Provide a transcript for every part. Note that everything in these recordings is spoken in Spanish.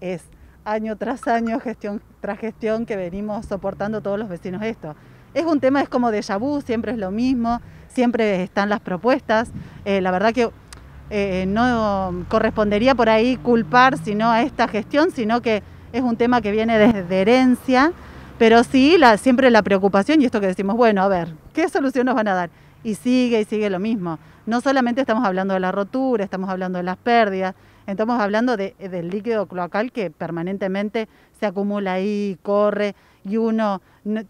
es año tras año, gestión tras gestión, que venimos soportando todos los vecinos esto. Es un tema, es como de vu, siempre es lo mismo, siempre están las propuestas. Eh, la verdad que eh, no correspondería por ahí culpar sino a esta gestión, sino que es un tema que viene desde herencia, pero sí la, siempre la preocupación y esto que decimos, bueno, a ver, ¿qué solución nos van a dar? Y sigue y sigue lo mismo. No solamente estamos hablando de la rotura, estamos hablando de las pérdidas, Estamos hablando eh, del líquido cloacal que permanentemente se acumula ahí, corre y uno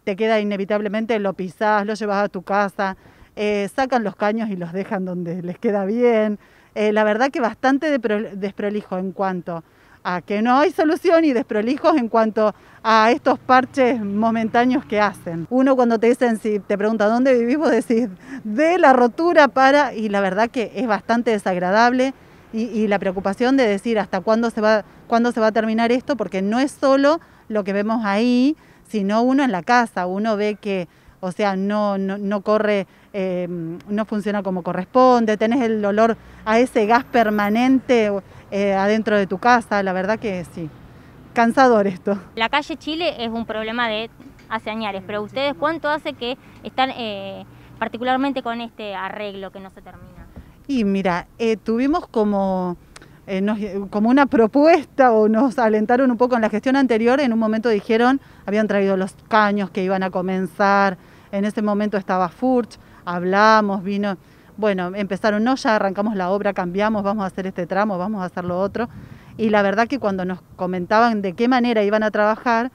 te queda inevitablemente, lo pisás, lo llevas a tu casa, eh, sacan los caños y los dejan donde les queda bien. Eh, la verdad que bastante desprolijo en cuanto a que no hay solución y desprolijos en cuanto a estos parches momentáneos que hacen. Uno cuando te dicen, si te pregunta dónde vivimos, decís, de la rotura para, y la verdad que es bastante desagradable y, la preocupación de decir hasta cuándo se, va, cuándo se va a terminar esto, porque no es solo lo que vemos ahí, sino uno en la casa, uno ve que, o sea, no, no, corre, em, no funciona como corresponde, tenés el olor a ese gas permanente eh, adentro de tu casa, la verdad que sí, cansador esto. La calle Chile es un problema de hace años, pero ustedes cuánto hace que están eh, particularmente con este arreglo que no se termina. Y mira, eh, tuvimos eh, eh, como, una propuesta o nos alentaron un poco en la gestión anterior, en un momento dijeron, habían traído los caños que iban a comenzar, en ese momento estaba Furch, hablamos, vino, bueno, empezaron, no, ya arrancamos la obra, cambiamos, vamos a hacer este tramo, vamos a hacer lo otro. Y la verdad que cuando nos comentaban de qué manera iban a trabajar,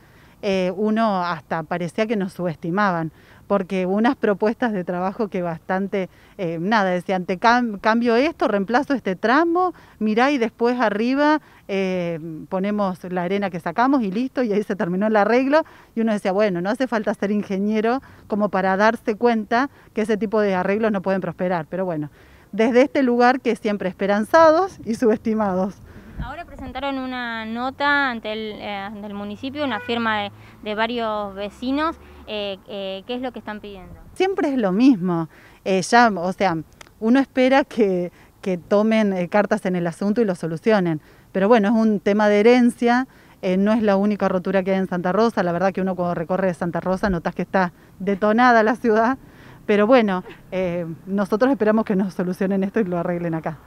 uno hasta parecía que nos subestimaban, porque unas propuestas de trabajo que bastante, eh, nada, decían, te cambio esto, reemplazo este tramo, mirá y después arriba eh, ponemos la arena que sacamos y listo, y ahí se terminó el arreglo. Y uno decía, bueno, no hace falta ser ingeniero como para darse cuenta que ese tipo de arreglos no pueden prosperar, pero bueno, desde este lugar que siempre esperanzados y subestimados. Ahora presentaron una nota ante el, eh, municipio, una firma de, varios vecinos. Eh, eh, ¿Qué es lo que están pidiendo? Siempre es lo mismo. ya, o sea, uno espera que, tomen cartas en el asunto y lo solucionen. Pero bueno, es un tema de herencia. no es la única rotura que hay en Santa Rosa, la verdad que uno cuando recorre Santa Rosa notas que está detonada la ciudad, pero bueno, nosotros esperamos que nos solucionen esto y lo arreglen acá.